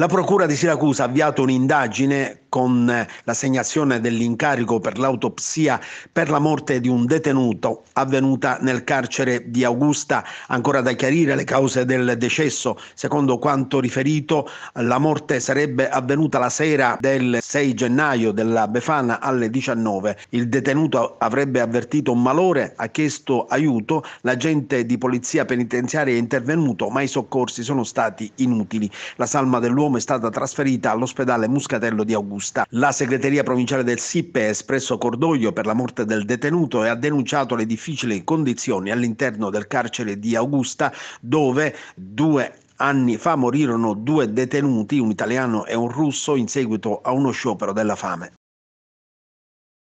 La Procura di Siracusa ha avviato un'indagine con l'assegnazione dell'incarico per l'autopsia per la morte di un detenuto avvenuta nel carcere di Augusta, ancora da chiarire le cause del decesso. Secondo quanto riferito, la morte sarebbe avvenuta la sera del 6 gennaio della Befana alle 19. Il detenuto avrebbe avvertito un malore, ha chiesto aiuto, l'agente di polizia penitenziaria è intervenuto, ma i soccorsi sono stati inutili. La salma dell'uomo è stata trasferita all'ospedale Muscatello di Augusta. Augusta. La segreteria provinciale del SIP ha espresso cordoglio per la morte del detenuto e ha denunciato le difficili condizioni all'interno del carcere di Augusta dove due anni fa morirono due detenuti, un italiano e un russo, in seguito a uno sciopero della fame.